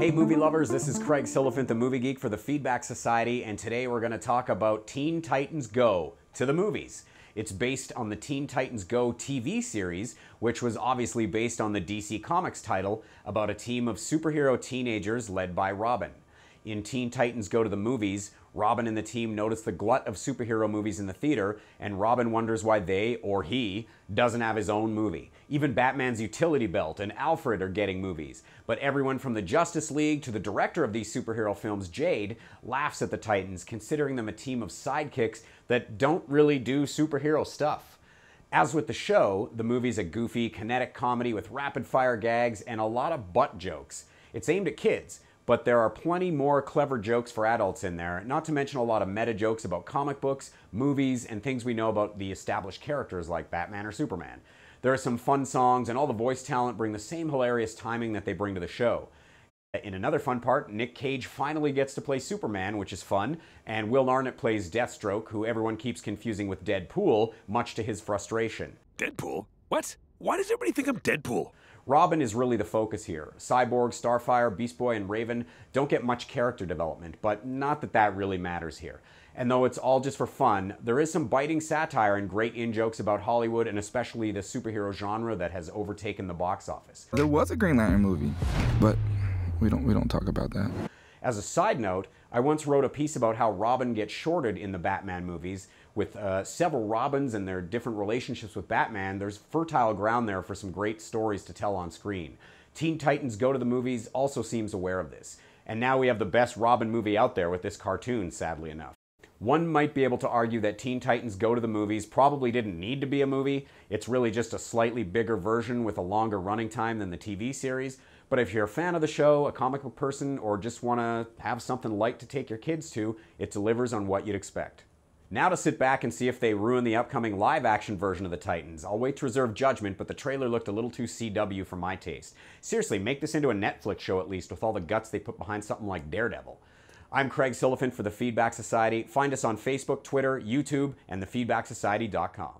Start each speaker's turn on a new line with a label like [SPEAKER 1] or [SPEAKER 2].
[SPEAKER 1] Hey, movie lovers, this is Craig Siliphant, the movie geek for the Feedback Society, and today we're going to talk about Teen Titans Go to the movies. It's based on the Teen Titans Go TV series, which was obviously based on the DC Comics title about a team of superhero teenagers led by Robin. In Teen Titans Go to the Movies, Robin and the team notice the glut of superhero movies in the theater, and Robin wonders why they, or he, doesn't have his own movie. Even Batman's utility belt and Alfred are getting movies. But everyone from the Justice League to the director of these superhero films, Jade, laughs at the Titans, considering them a team of sidekicks that don't really do superhero stuff. As with the show, the movie's a goofy, kinetic comedy with rapid fire gags and a lot of butt jokes. It's aimed at kids, but there are plenty more clever jokes for adults in there, not to mention a lot of meta jokes about comic books, movies, and things we know about the established characters like Batman or Superman. There are some fun songs, and all the voice talent bring the same hilarious timing that they bring to the show. In another fun part, Nick Cage finally gets to play Superman, which is fun, and Will Arnett plays Deathstroke, who everyone keeps confusing with Deadpool, much to his frustration. Deadpool? What? Why does everybody think I'm Deadpool? Robin is really the focus here. Cyborg, Starfire, Beast Boy, and Raven don't get much character development, but not that that really matters here. And though it's all just for fun, there is some biting satire and great in jokes about Hollywood and especially the superhero genre that has overtaken the box office. There was a Green Lantern movie, but we don't we don't talk about that. As a side note, I once wrote a piece about how Robin gets shorted in the Batman movies with uh, several Robins and their different relationships with Batman. There's fertile ground there for some great stories to tell on screen. Teen Titans Go to the Movies also seems aware of this. And now we have the best Robin movie out there with this cartoon, sadly enough. One might be able to argue that Teen Titans Go to the Movies probably didn't need to be a movie. It's really just a slightly bigger version with a longer running time than the TV series. But if you're a fan of the show, a comic book person, or just want to have something light to take your kids to, it delivers on what you'd expect. Now to sit back and see if they ruin the upcoming live action version of the Titans. I'll wait to reserve judgment, but the trailer looked a little too CW for my taste. Seriously, make this into a Netflix show at least, with all the guts they put behind something like Daredevil. I'm Craig Silliphant for the Feedback Society. Find us on Facebook, Twitter, YouTube, and thefeedbacksociety.com.